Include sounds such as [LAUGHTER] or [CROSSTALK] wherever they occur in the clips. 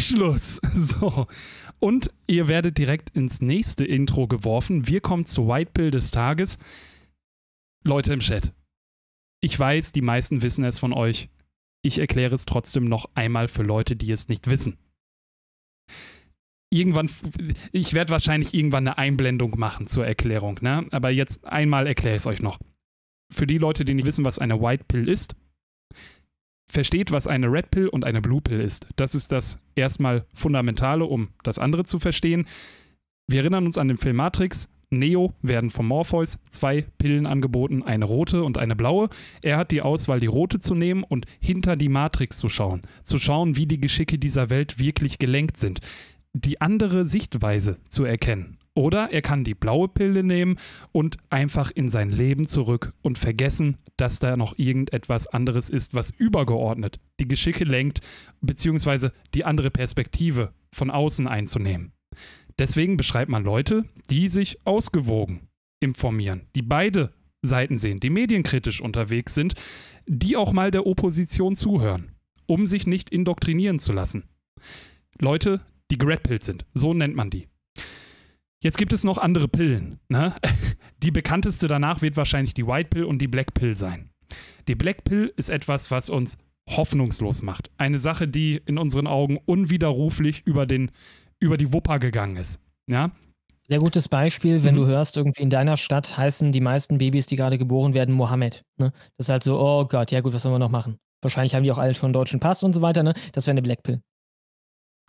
Schluss. [LAUGHS] So. Und ihr werdet direkt ins nächste Intro geworfen. Wir kommen zu White Pill des Tages. Leute im Chat. Ich weiß, die meisten wissen es von euch. Ich erkläre es trotzdem noch einmal für Leute, die es nicht wissen. Irgendwann, ich werde wahrscheinlich irgendwann eine Einblendung machen zur Erklärung, ne? Aber jetzt einmal erkläre ich es euch noch. Für die Leute, die nicht wissen, was eine White Pill ist, versteht, was eine Red Pill und eine Blue Pill ist. Das ist das erstmal Fundamentale, um das andere zu verstehen. Wir erinnern uns an den Film Matrix. Neo werden von Morpheus zwei Pillen angeboten, eine rote und eine blaue. Er hat die Auswahl, die rote zu nehmen und hinter die Matrix zu schauen, zu schauen, wie die Geschicke dieser Welt wirklich gelenkt sind, die andere Sichtweise zu erkennen. Oder er kann die blaue Pille nehmen und einfach in sein Leben zurück und vergessen, dass da noch irgendetwas anderes ist, was übergeordnet die Geschicke lenkt, beziehungsweise die andere Perspektive von außen einzunehmen. Deswegen beschreibt man Leute, die sich ausgewogen informieren, die beide Seiten sehen, die medienkritisch unterwegs sind, die auch mal der Opposition zuhören, um sich nicht indoktrinieren zu lassen. Leute, die geredpillt sind, so nennt man die. Jetzt gibt es noch andere Pillen. Ne? [LAUGHS] Die bekannteste danach wird wahrscheinlich die White Pill und die Black Pill sein. Die Black Pill ist etwas, was uns hoffnungslos macht. Eine Sache, die in unseren Augen unwiderruflich über, den, über die Wupper gegangen ist. Ja? Sehr gutes Beispiel, wenn mhm. du hörst, irgendwie in deiner Stadt heißen die meisten Babys, die gerade geboren werden, Mohammed. Ne? Das ist halt so, oh Gott, ja gut, was sollen wir noch machen? Wahrscheinlich haben die auch alle schon einen deutschen Pass und so weiter, ne? Das wäre eine Black Pill.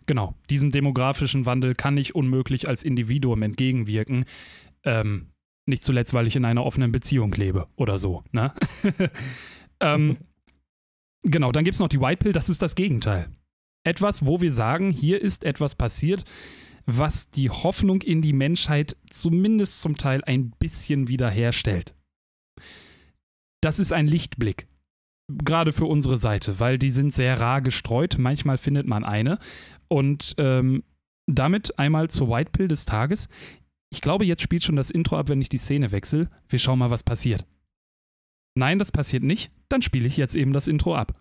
Genau, diesem demografischen Wandel kann ich unmöglich als Individuum entgegenwirken. Ähm, nicht zuletzt, weil ich in einer offenen Beziehung lebe oder so. Ne? [LAUGHS] ähm, [LAUGHS] genau, dann gibt es noch die White Pill, das ist das Gegenteil. Etwas, wo wir sagen, hier ist etwas passiert, was die Hoffnung in die Menschheit zumindest zum Teil ein bisschen wiederherstellt. Das ist ein Lichtblick, gerade für unsere Seite, weil die sind sehr rar gestreut. Manchmal findet man eine, und ähm, damit einmal zur White Pill des Tages. Ich glaube, jetzt spielt schon das Intro ab, wenn ich die Szene wechsle. Wir schauen mal, was passiert. Nein, das passiert nicht. Dann spiele ich jetzt eben das Intro ab.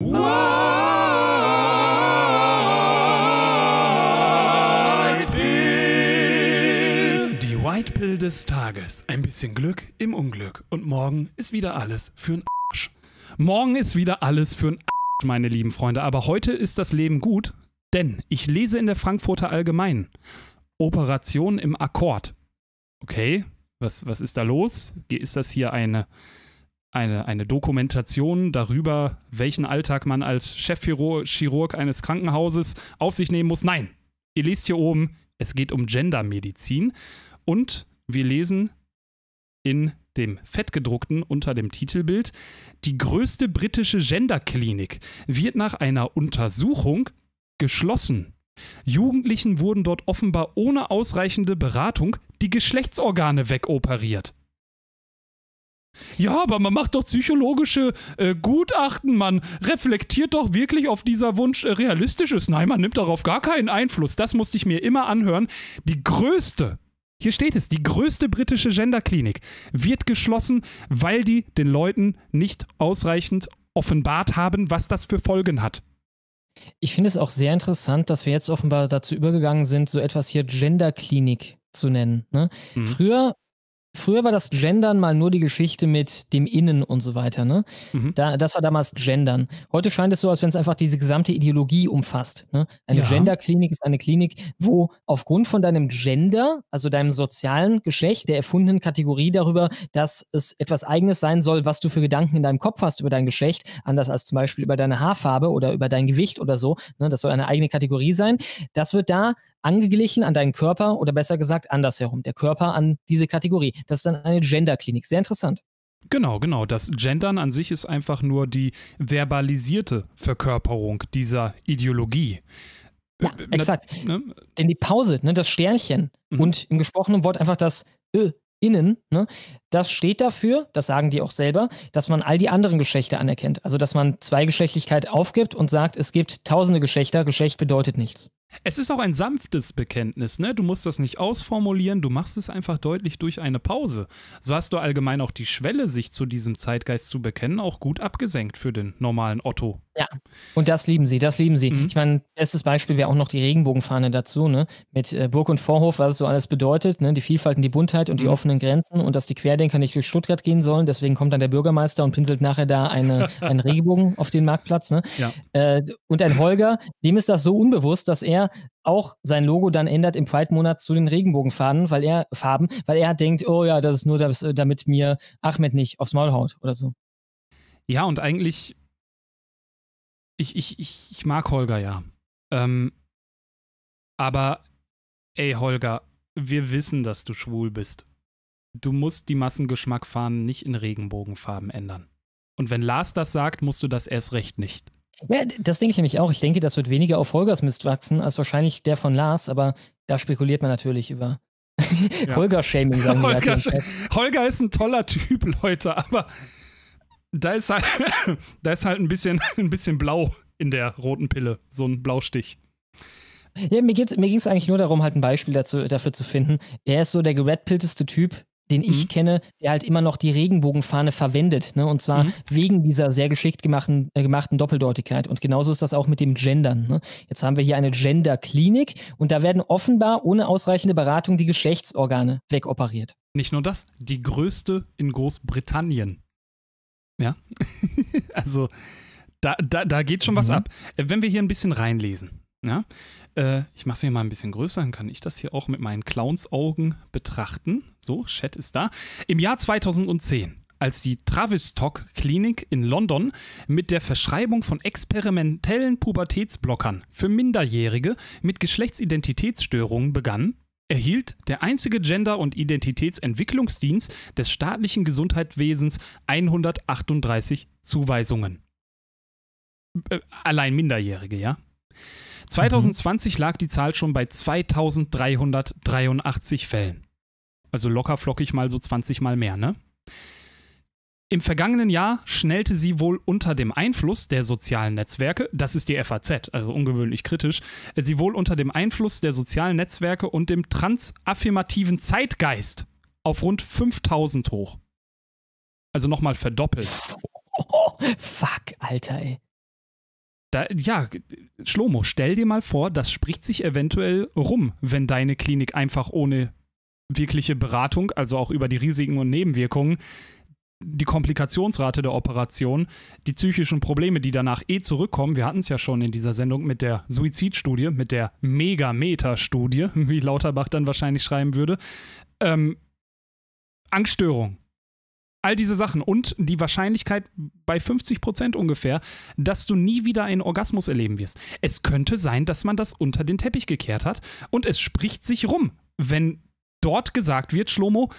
White Pill. Die White Pill des Tages. Ein bisschen Glück im Unglück. Und morgen ist wieder alles für'n Arsch. Morgen ist wieder alles für'n Arsch, meine lieben Freunde. Aber heute ist das Leben gut denn ich lese in der Frankfurter Allgemein Operation im Akkord. Okay, was, was ist da los? Ist das hier eine, eine, eine Dokumentation darüber, welchen Alltag man als Chefchirurg eines Krankenhauses auf sich nehmen muss? Nein, ihr lest hier oben, es geht um Gendermedizin. Und wir lesen in dem fettgedruckten unter dem Titelbild, die größte britische Genderklinik wird nach einer Untersuchung geschlossen. Jugendlichen wurden dort offenbar ohne ausreichende Beratung die Geschlechtsorgane wegoperiert. Ja, aber man macht doch psychologische äh, Gutachten, man reflektiert doch wirklich, ob dieser Wunsch äh, realistisch ist. Nein, man nimmt darauf gar keinen Einfluss. Das musste ich mir immer anhören. Die größte, hier steht es, die größte britische Genderklinik wird geschlossen, weil die den Leuten nicht ausreichend offenbart haben, was das für Folgen hat. Ich finde es auch sehr interessant, dass wir jetzt offenbar dazu übergegangen sind, so etwas hier Gender-Klinik zu nennen. Ne? Mhm. Früher Früher war das Gendern mal nur die Geschichte mit dem Innen und so weiter. Ne? Mhm. Da, das war damals Gendern. Heute scheint es so, als wenn es einfach diese gesamte Ideologie umfasst. Ne? Eine ja. Genderklinik ist eine Klinik, wo aufgrund von deinem Gender, also deinem sozialen Geschlecht, der erfundenen Kategorie darüber, dass es etwas Eigenes sein soll, was du für Gedanken in deinem Kopf hast über dein Geschlecht, anders als zum Beispiel über deine Haarfarbe oder über dein Gewicht oder so. Ne? Das soll eine eigene Kategorie sein. Das wird da angeglichen an deinen Körper oder besser gesagt andersherum, der Körper an diese Kategorie. Das ist dann eine Gender-Klinik. Sehr interessant. Genau, genau. Das Gendern an sich ist einfach nur die verbalisierte Verkörperung dieser Ideologie. Äh, ja, äh, exakt. Ne? Denn die Pause, ne, das Sternchen mhm. und im gesprochenen Wort einfach das äh, innen, ne, das steht dafür, das sagen die auch selber, dass man all die anderen Geschlechter anerkennt. Also dass man Zweigeschlechtlichkeit aufgibt und sagt, es gibt tausende Geschlechter, Geschlecht bedeutet nichts. Es ist auch ein sanftes Bekenntnis, ne? Du musst das nicht ausformulieren, du machst es einfach deutlich durch eine Pause. So hast du allgemein auch die Schwelle, sich zu diesem Zeitgeist zu bekennen, auch gut abgesenkt für den normalen Otto. Ja, und das lieben sie, das lieben sie. Mhm. Ich meine, bestes Beispiel wäre auch noch die Regenbogenfahne dazu, ne? Mit äh, Burg und Vorhof, was es so alles bedeutet, ne? Die Vielfalt und die Buntheit und mhm. die offenen Grenzen und dass die Querdenker nicht durch Stuttgart gehen sollen. Deswegen kommt dann der Bürgermeister und pinselt nachher da eine, [LAUGHS] einen Regenbogen auf den Marktplatz, ne? Ja. Äh, und ein Holger, dem ist das so unbewusst, dass er er auch sein Logo dann ändert im Pride-Monat zu den Regenbogenfarben, weil er Farben, weil er denkt, oh ja, das ist nur, das, äh, damit mir Ahmed nicht aufs Maul haut oder so. Ja, und eigentlich, ich, ich, ich, ich mag Holger ja. Ähm, aber, ey, Holger, wir wissen, dass du schwul bist. Du musst die Massengeschmackfahnen nicht in Regenbogenfarben ändern. Und wenn Lars das sagt, musst du das erst recht nicht. Ja, das denke ich nämlich auch. Ich denke, das wird weniger auf Holgers Mist wachsen als wahrscheinlich der von Lars, aber da spekuliert man natürlich über. [LAUGHS] ja. Holger-Shaming Holger, Holger ist ein toller Typ, Leute, aber da ist halt, [LAUGHS] da ist halt ein, bisschen, ein bisschen blau in der roten Pille, so ein Blaustich. Ja, mir ging es eigentlich nur darum, halt ein Beispiel dazu, dafür zu finden. Er ist so der geredpilteste Typ, den ich mhm. kenne, der halt immer noch die Regenbogenfahne verwendet. Ne? Und zwar mhm. wegen dieser sehr geschickt gemachten, äh, gemachten Doppeldeutigkeit. Und genauso ist das auch mit dem Gendern. Ne? Jetzt haben wir hier eine Gender-Klinik und da werden offenbar ohne ausreichende Beratung die Geschlechtsorgane wegoperiert. Nicht nur das, die größte in Großbritannien. Ja, [LAUGHS] also da, da, da geht schon mhm. was ab. Äh, wenn wir hier ein bisschen reinlesen. Na? Äh, ich mache es hier mal ein bisschen größer, dann kann ich das hier auch mit meinen Clownsaugen betrachten. So, Chat ist da. Im Jahr 2010 als die Tavistock Klinik in London mit der Verschreibung von experimentellen Pubertätsblockern für Minderjährige mit Geschlechtsidentitätsstörungen begann, erhielt der einzige Gender- und Identitätsentwicklungsdienst des staatlichen Gesundheitswesens 138 Zuweisungen. Äh, allein Minderjährige, ja. 2020 mhm. lag die Zahl schon bei 2383 Fällen. Also locker flockig mal so 20 mal mehr, ne? Im vergangenen Jahr schnellte sie wohl unter dem Einfluss der sozialen Netzwerke, das ist die FAZ, also ungewöhnlich kritisch, sie wohl unter dem Einfluss der sozialen Netzwerke und dem transaffirmativen Zeitgeist auf rund 5000 hoch. Also nochmal verdoppelt. Oh, [LAUGHS] fuck, Alter, ey. Da, ja, Schlomo, stell dir mal vor, das spricht sich eventuell rum, wenn deine Klinik einfach ohne wirkliche Beratung, also auch über die Risiken und Nebenwirkungen, die Komplikationsrate der Operation, die psychischen Probleme, die danach eh zurückkommen. Wir hatten es ja schon in dieser Sendung mit der Suizidstudie, mit der Megameter-Studie, wie Lauterbach dann wahrscheinlich schreiben würde. Ähm, Angststörung, All diese Sachen und die Wahrscheinlichkeit bei 50 Prozent ungefähr, dass du nie wieder einen Orgasmus erleben wirst. Es könnte sein, dass man das unter den Teppich gekehrt hat und es spricht sich rum, wenn dort gesagt wird, Schlomo,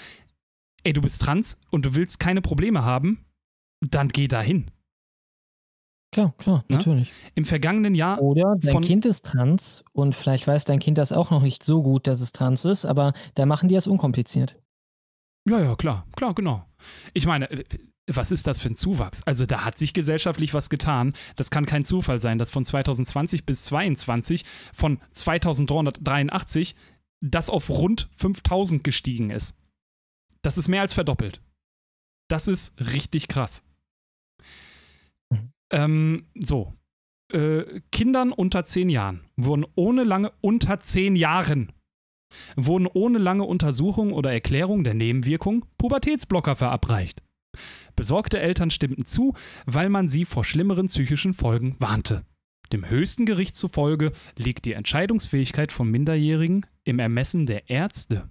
ey, du bist trans und du willst keine Probleme haben, dann geh dahin. Klar, klar, Na? Ne? natürlich. Im vergangenen Jahr. Oder dein Kind ist trans und vielleicht weiß dein Kind das auch noch nicht so gut, dass es trans ist, aber da machen die das unkompliziert. Ja, ja, klar, klar, genau. Ich meine, äh, was ist das für ein Zuwachs? Also da hat sich gesellschaftlich was getan. Das kann kein Zufall sein, dass von 2020 bis 2022 von 2383 das auf rund 5000 gestiegen ist. Das ist mehr als verdoppelt. Das ist richtig krass. Mhm. Ähm, so. Äh, Kindern unter zehn Jahren wurden ohne lange, unter zehn Jahren wurden ohne lange Untersuchung oder Erklärung der Nebenwirkung Pubertätsblocker verabreicht. Besorgte Eltern stimmten zu, weil man sie vor schlimmeren psychischen Folgen warnte. Dem höchsten Gericht zufolge liegt die Entscheidungsfähigkeit von Minderjährigen im Ermessen der Ärzte.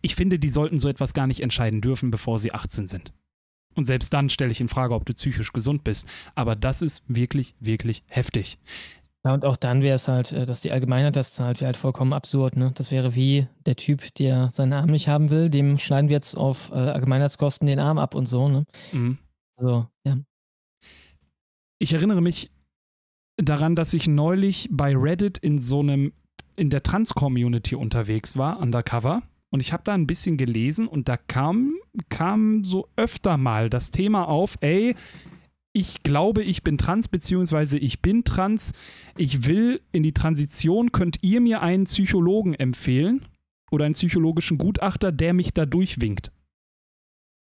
Ich finde, die sollten so etwas gar nicht entscheiden dürfen, bevor sie 18 sind. Und selbst dann stelle ich in Frage, ob du psychisch gesund bist. Aber das ist wirklich, wirklich heftig. Ja, und auch dann wäre es halt, äh, dass die Allgemeinheit das zahlt, wäre halt vollkommen absurd. Ne? Das wäre wie der Typ, der seinen Arm nicht haben will, dem schneiden wir jetzt auf äh, Allgemeinheitskosten den Arm ab und so. Ne? Mhm. So, ja. Ich erinnere mich daran, dass ich neulich bei Reddit in so einem, in der Trans-Community unterwegs war, undercover. Und ich habe da ein bisschen gelesen und da kam, kam so öfter mal das Thema auf, ey, ich glaube, ich bin trans, beziehungsweise ich bin trans, ich will in die Transition, könnt ihr mir einen Psychologen empfehlen oder einen psychologischen Gutachter, der mich da durchwinkt?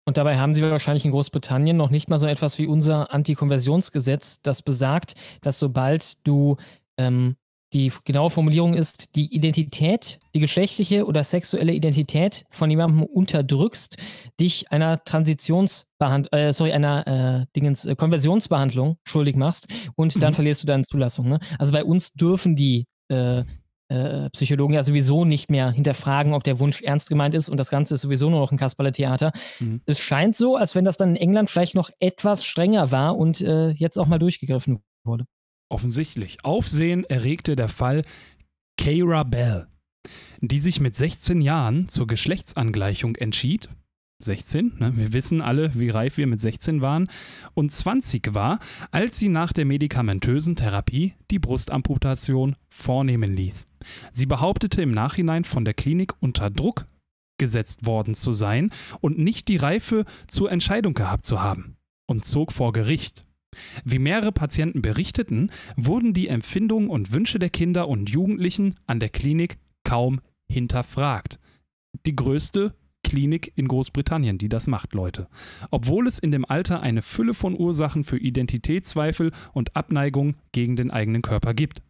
Und dabei haben sie wahrscheinlich in Großbritannien noch nicht mal so etwas wie unser Antikonversionsgesetz, das besagt, dass sobald du ähm, die genaue Formulierung ist, die Identität, die geschlechtliche oder sexuelle Identität von jemandem unterdrückst, dich einer Transitionsbehandlung, äh, sorry, einer äh, Dingens, äh, Konversionsbehandlung schuldig machst und mhm. dann verlierst du deine Zulassung. Ne? Also bei uns dürfen die äh, äh, Psychologen ja sowieso nicht mehr hinterfragen, ob der Wunsch ernst gemeint ist und das Ganze ist sowieso nur noch ein Kasperle-Theater. Mhm. Es scheint so, als wenn das dann in England vielleicht noch etwas strenger war und äh, jetzt auch mal durchgegriffen wurde offensichtlich. Aufsehen erregte der Fall Keira Bell, die sich mit 16 Jahren zur Geschlechtsangleichung entschied. 16, ne? wir wissen alle, wie reif wir mit 16 waren, und 20 war, als sie nach der medikamentösen Therapie die Brustamputation vornehmen ließ. Sie behauptete im Nachhinein von der Klinik unter Druck gesetzt worden zu sein und nicht die Reife zur Entscheidung gehabt zu haben und zog vor Gericht. Wie mehrere Patienten berichteten, wurden die Empfindungen und Wünsche der Kinder und Jugendlichen an der Klinik kaum hinterfragt. Die größte Klinik in Großbritannien, die das macht, Leute. Obwohl es in dem Alter eine Fülle von Ursachen für Identitätszweifel und Abneigung gegen den eigenen Körper gibt.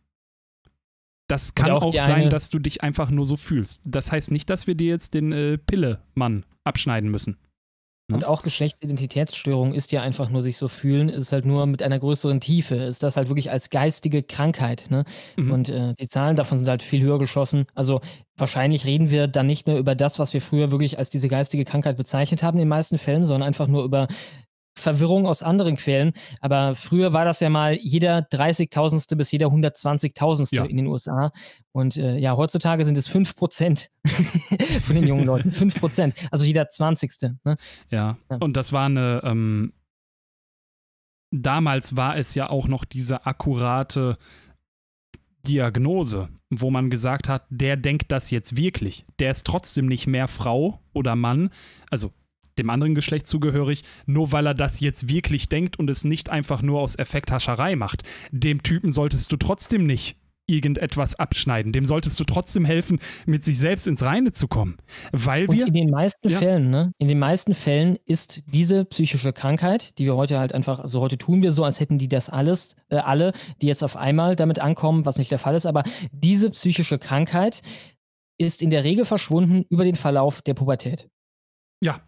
Das kann Oder auch, auch sein, dass du dich einfach nur so fühlst. Das heißt nicht, dass wir dir jetzt den äh, Pille-Mann abschneiden müssen. Und mhm. auch Geschlechtsidentitätsstörung ist ja einfach nur sich so fühlen, ist halt nur mit einer größeren Tiefe, ist das halt wirklich als geistige Krankheit. Ne? Mhm. Und äh, die Zahlen davon sind halt viel höher geschossen. Also wahrscheinlich reden wir dann nicht mehr über das, was wir früher wirklich als diese geistige Krankheit bezeichnet haben, in den meisten Fällen, sondern einfach nur über Verwirrung aus anderen Quellen, aber früher war das ja mal jeder 30.000. bis jeder 120.000. Ja. in den USA. Und äh, ja, heutzutage sind es 5% [LAUGHS] von den jungen [LAUGHS] Leuten. 5%, also jeder 20. Ne? Ja. ja. und das war eine. Ähm, damals war es ja auch noch diese akkurate Diagnose, wo man gesagt hat, der denkt das jetzt wirklich. Der ist trotzdem nicht mehr Frau oder Mann. Also dem anderen Geschlecht zugehörig, nur weil er das jetzt wirklich denkt und es nicht einfach nur aus Effekthascherei macht. Dem Typen solltest du trotzdem nicht irgendetwas abschneiden. Dem solltest du trotzdem helfen, mit sich selbst ins Reine zu kommen. Weil wir. Und in den meisten ja. Fällen, ne? In den meisten Fällen ist diese psychische Krankheit, die wir heute halt einfach, also heute tun wir so, als hätten die das alles, äh, alle, die jetzt auf einmal damit ankommen, was nicht der Fall ist, aber diese psychische Krankheit ist in der Regel verschwunden über den Verlauf der Pubertät. Ja,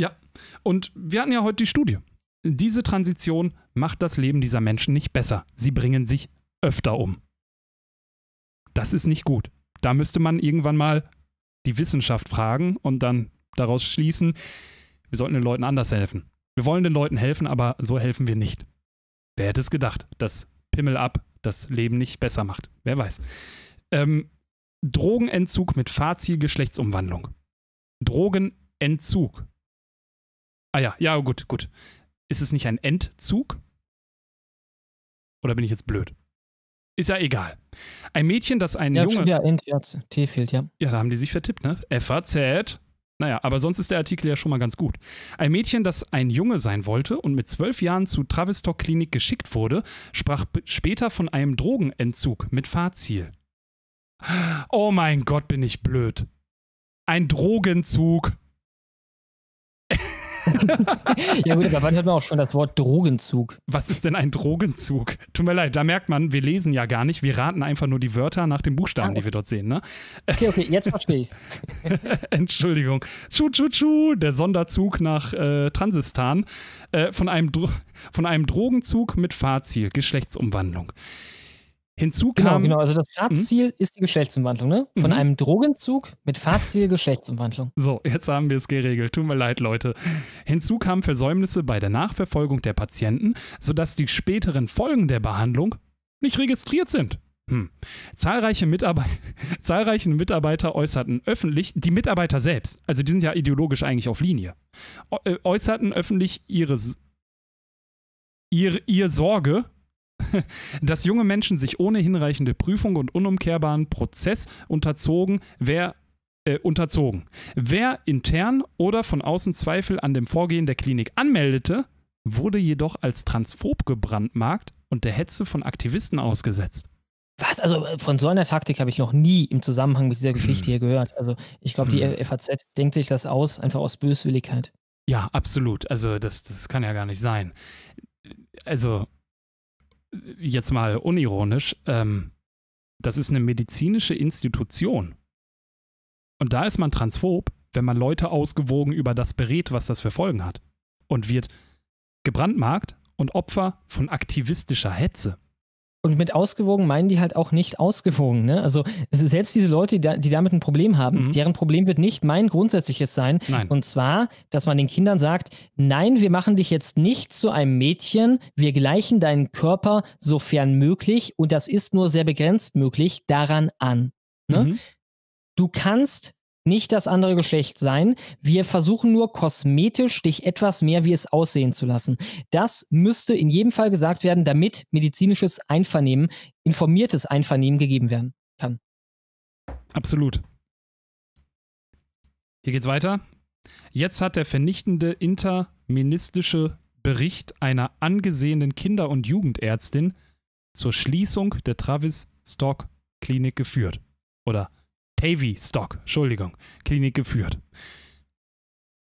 ja, und wir hatten ja heute die Studie. Diese Transition macht das Leben dieser Menschen nicht besser. Sie bringen sich öfter um. Das ist nicht gut. Da müsste man irgendwann mal die Wissenschaft fragen und dann daraus schließen, wir sollten den Leuten anders helfen. Wir wollen den Leuten helfen, aber so helfen wir nicht. Wer hätte es gedacht, dass Pimmel ab das Leben nicht besser macht? Wer weiß. Ähm, Drogenentzug mit Fahrziel Geschlechtsumwandlung. Drogenentzug. Ah ja, ja, gut, gut. Ist es nicht ein Entzug? Oder bin ich jetzt blöd? Ist ja egal. Ein Mädchen, das ein ja, Junge. Ja, Ent, ja, T fehlt, ja. Ja, da haben die sich vertippt, ne? FAZ. Naja, aber sonst ist der Artikel ja schon mal ganz gut. Ein Mädchen, das ein Junge sein wollte und mit zwölf Jahren zu Travistock Klinik geschickt wurde, sprach später von einem Drogenentzug mit Fahrziel. Oh mein Gott, bin ich blöd. Ein Drogenzug ja gut, aber wann hat man auch schon das Wort Drogenzug? Was ist denn ein Drogenzug? Tut mir leid, da merkt man, wir lesen ja gar nicht, wir raten einfach nur die Wörter nach den Buchstaben, ah, die wir dort sehen, ne? Okay, okay, jetzt verstehe ich's. [LAUGHS] Entschuldigung. Tschu, tschu, tschu, der Sonderzug nach äh, Transistan äh, von, einem von einem Drogenzug mit Fahrziel, Geschlechtsumwandlung. Hinzu genau, kam. Genau, genau. Also das Fahrtziel mhm. ist die Geschlechtsumwandlung, ne? Von mhm. einem Drogenzug mit Fahrtziel Geschlechtsumwandlung. [LAUGHS] So, jetzt haben wir es geregelt. Tut mir leid, Leute. Hinzu kamen Versäumnisse bei der Nachverfolgung der Patienten, sodass die späteren Folgen der Behandlung nicht registriert sind. Hm. Zahlreiche Mitarbe [LAUGHS] zahlreichen Mitarbeiter äußerten öffentlich, die Mitarbeiter selbst, also die sind ja ideologisch eigentlich auf Linie, äußerten öffentlich ihre, ihre, ihre Sorge [LAUGHS] dass junge Menschen sich ohne hinreichende Prüfung und unumkehrbaren Prozess unterzogen, wer äh, unterzogen. Wer intern oder von außen Zweifel an dem Vorgehen der Klinik anmeldete, wurde jedoch als transphob gebrandmarkt und der Hetze von Aktivisten ausgesetzt. Was? Also äh, von so einer Taktik habe ich noch nie im Zusammenhang mit dieser hm. Geschichte hier gehört. Also ich glaube, die hm. FAZ denkt sich das aus, einfach aus Böswilligkeit. Ja, absolut. Also das, das kann ja gar nicht sein. Also jetzt mal unironisch, ähm, das ist eine medizinische Institution. Und da ist man transphob, wenn man Leute ausgewogen über das berät, was das für Folgen hat. Und wird gebrandmarkt und Opfer von aktivistischer Hetze. Und mit ausgewogen meinen die halt auch nicht ausgewogen. Ne? Also selbst diese Leute, die, da, die damit ein Problem haben, mhm. deren Problem wird nicht mein grundsätzliches sein. Nein. Und zwar, dass man den Kindern sagt, nein, wir machen dich jetzt nicht zu einem Mädchen, wir gleichen deinen Körper sofern möglich, und das ist nur sehr begrenzt möglich, daran an. Ne? Mhm. Du kannst nicht das andere Geschlecht sein. Wir versuchen nur kosmetisch dich etwas mehr wie es aussehen zu lassen. Das müsste in jedem Fall gesagt werden, damit medizinisches Einvernehmen, informiertes Einvernehmen gegeben werden kann. Absolut. Hier geht's weiter. Jetzt hat der vernichtende interministische Bericht einer angesehenen Kinder- und Jugendärztin zur Schließung der Travis Stock Klinik geführt. Oder Tavy Stock, Entschuldigung, Klinik geführt.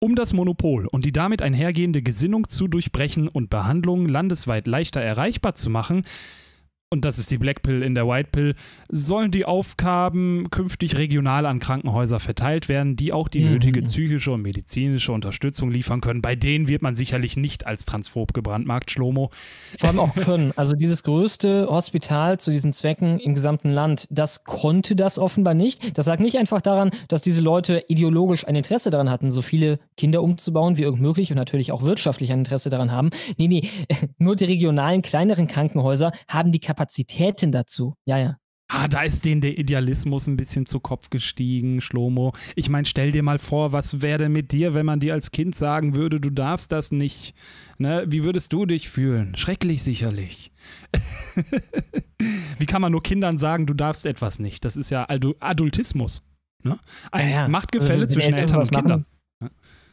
Um das Monopol und die damit einhergehende Gesinnung zu durchbrechen und Behandlungen landesweit leichter erreichbar zu machen, und das ist die Black Pill in der White Pill, sollen die Aufgaben künftig regional an Krankenhäuser verteilt werden, die auch die mhm. nötige mhm. psychische und medizinische Unterstützung liefern können. Bei denen wird man sicherlich nicht als transphob gebrandmarkt, Schlomo. Vor allem auch können. Also dieses größte Hospital zu diesen Zwecken im gesamten Land, das konnte das offenbar nicht. Das lag nicht einfach daran, dass diese Leute ideologisch ein Interesse daran hatten, so viele Kinder umzubauen wie irgend möglich und natürlich auch wirtschaftlich ein Interesse daran haben. Nee, nee, [LAUGHS] nur die regionalen kleineren Krankenhäuser haben die Kapazität Kapazitäten dazu. Ja, ja. Ah, da ist denen der Idealismus ein bisschen zu Kopf gestiegen, Schlomo. Ich meine, stell dir mal vor, was wäre denn mit dir, wenn man dir als Kind sagen würde, du darfst das nicht? Ne? Wie würdest du dich fühlen? Schrecklich sicherlich. [LAUGHS] Wie kann man nur Kindern sagen, du darfst etwas nicht? Das ist ja Adultismus. Ne? Ein ja, ja. Machtgefälle also, zwischen Eltern und Kindern. Ja.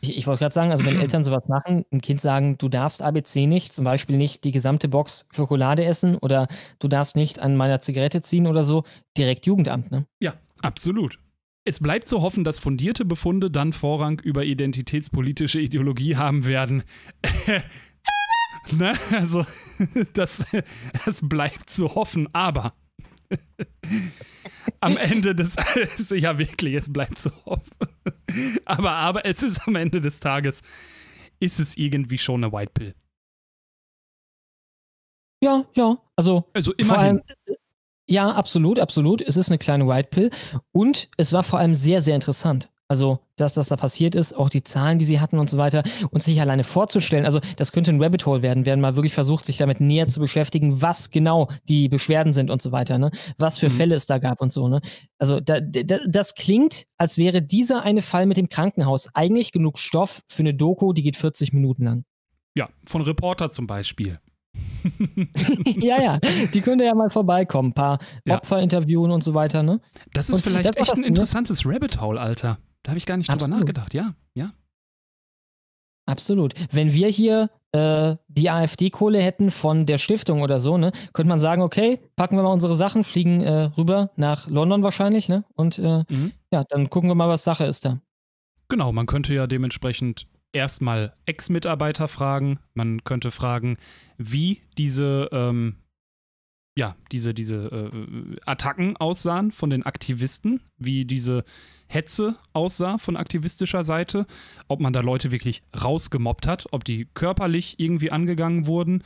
Ich, ich wollte gerade sagen, also wenn [CLEARS THROAT] Eltern sowas machen, ein Kind sagen, du darfst ABC nicht, zum Beispiel nicht die gesamte Box Schokolade essen oder du darfst nicht an meiner Zigarette ziehen oder so, direkt Jugendamt, ne? Ja, absolut. Es bleibt zu hoffen, dass fundierte Befunde dann Vorrang über identitätspolitische Ideologie haben werden. [LAUGHS] ne? Also, [LAUGHS] das, das bleibt zu hoffen, aber [LAUGHS] am Ende des. ja, wirklich, es bleibt zu hoffen. [LAUGHS] aber, aber es ist am Ende des Tages, ist es irgendwie schon eine White Pill. Ja, ja. Also, also immerhin. Allem, ja, absolut, absolut. Es ist eine kleine White Pill. Und es war vor allem sehr, sehr interessant. Also, das, was da passiert ist, auch die Zahlen, die sie hatten und so weiter, und sich alleine vorzustellen, also das könnte ein Rabbit Hole werden, werden mal wirklich versucht, sich damit näher zu beschäftigen, was genau die Beschwerden sind und so weiter, ne? Was für mhm. Fälle es da gab und so, ne? Also, da, da, das klingt, als wäre dieser eine Fall mit dem Krankenhaus eigentlich genug Stoff für eine Doku, die geht 40 Minuten lang. Ja, von Reporter zum Beispiel. [LAUGHS] ja, ja, die könnte ja mal vorbeikommen, ein paar ja. Opfer interviewen und so weiter, ne? Das ist und vielleicht das echt ein interessantes Rabbit Hole, Alter. Da habe ich gar nicht Absolut. drüber nachgedacht, ja, ja. Absolut. Wenn wir hier äh, die AfD-Kohle hätten von der Stiftung oder so, ne, könnte man sagen, okay, packen wir mal unsere Sachen, fliegen äh, rüber nach London wahrscheinlich, ne? Und äh, mhm. ja, dann gucken wir mal, was Sache ist da. Genau, man könnte ja dementsprechend erstmal Ex-Mitarbeiter fragen, man könnte fragen, wie diese ähm, ja, diese, diese äh, äh, Attacken aussahen von den Aktivisten, wie diese Hetze aussah von aktivistischer Seite, ob man da Leute wirklich rausgemobbt hat, ob die körperlich irgendwie angegangen wurden.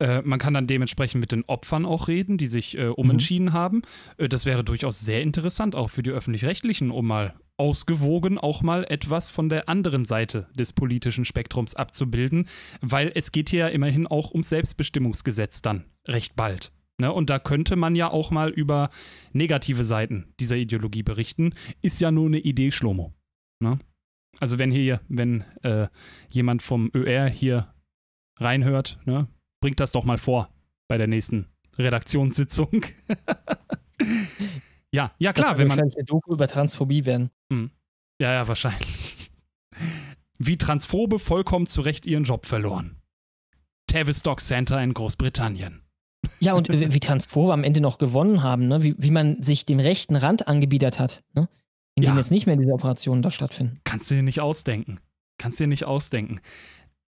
Äh, man kann dann dementsprechend mit den Opfern auch reden, die sich äh, umentschieden mhm. haben. Äh, das wäre durchaus sehr interessant, auch für die öffentlich-rechtlichen, um mal ausgewogen auch mal etwas von der anderen Seite des politischen Spektrums abzubilden, weil es geht hier ja immerhin auch ums Selbstbestimmungsgesetz dann recht bald. Ne? Und da könnte man ja auch mal über negative Seiten dieser Ideologie berichten. Ist ja nur eine Idee, Schlomo. Ne? Also wenn hier, wenn äh, jemand vom ÖR hier reinhört, ne? bringt das doch mal vor bei der nächsten Redaktionssitzung. [LAUGHS] ja, ja klar, wenn man wahrscheinlich eine Doku über Transphobie werden. Hm. Ja, ja, wahrscheinlich. Wie Transphobe vollkommen zu Recht ihren Job verloren. Tavistock Center in Großbritannien. Ja, und wie Transphobe am Ende noch gewonnen haben, ne? wie, wie man sich dem rechten Rand angebiedert hat, ne? indem ja. jetzt nicht mehr diese Operationen da stattfinden. Kannst du dir nicht ausdenken. Kannst du dir nicht ausdenken.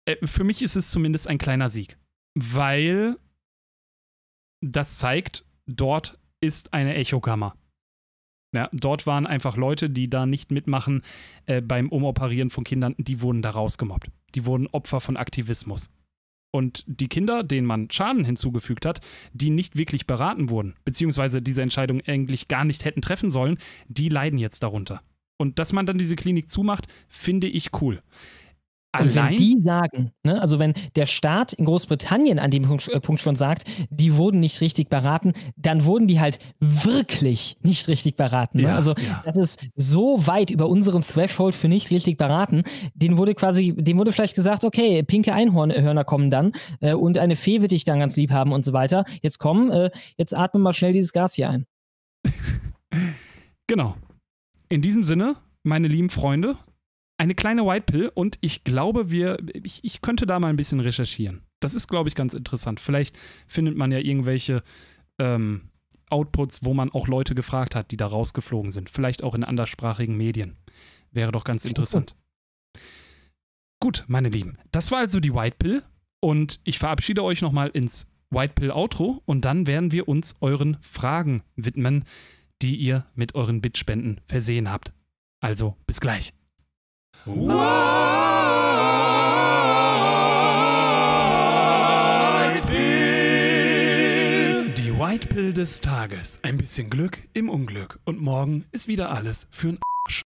Äh, für mich ist es zumindest ein kleiner Sieg, weil das zeigt, dort ist eine Echokammer. Ja, dort waren einfach Leute, die da nicht mitmachen äh, beim Umoperieren von Kindern, die wurden da rausgemobbt. Die wurden Opfer von Aktivismus und die Kinder, denen man Schaden hinzugefügt hat, die nicht wirklich beraten wurden, beziehungsweise diese Entscheidung eigentlich gar nicht hätten treffen sollen, die leiden jetzt darunter. Und dass man dann diese Klinik zumacht, finde ich cool. Allein? wenn die sagen, ne, also wenn der Staat in Großbritannien an dem äh, Punkt schon sagt, die wurden nicht richtig beraten, dann wurden die halt wirklich nicht richtig beraten. Ne? Ja, also ja. das ist so weit über unserem Threshold für nicht richtig beraten. Den wurde quasi, dem wurde vielleicht gesagt, okay, pinke Einhornhörner kommen dann äh, und eine Fee wird dich dann ganz lieb haben und so weiter. Jetzt kommen, äh, jetzt atmen mal schnell dieses Gas hier ein. [LAUGHS] genau. In diesem Sinne, meine lieben Freunde, eine kleine White Pill und ich glaube, wir, ich, ich könnte da mal ein bisschen recherchieren. Das ist, glaube ich, ganz interessant. Vielleicht findet man ja irgendwelche ähm, Outputs, wo man auch Leute gefragt hat, die da rausgeflogen sind. Vielleicht auch in anderssprachigen Medien. Wäre doch ganz interessant. Okay. Gut, meine Lieben, das war also die White Pill und ich verabschiede euch nochmal ins White Pill Outro und dann werden wir uns euren Fragen widmen, die ihr mit euren Bitspenden versehen habt. Also bis gleich. White Pill. Die White Pill des Tages. Ein bisschen Glück im Unglück. Und morgen ist wieder alles für ein Arsch.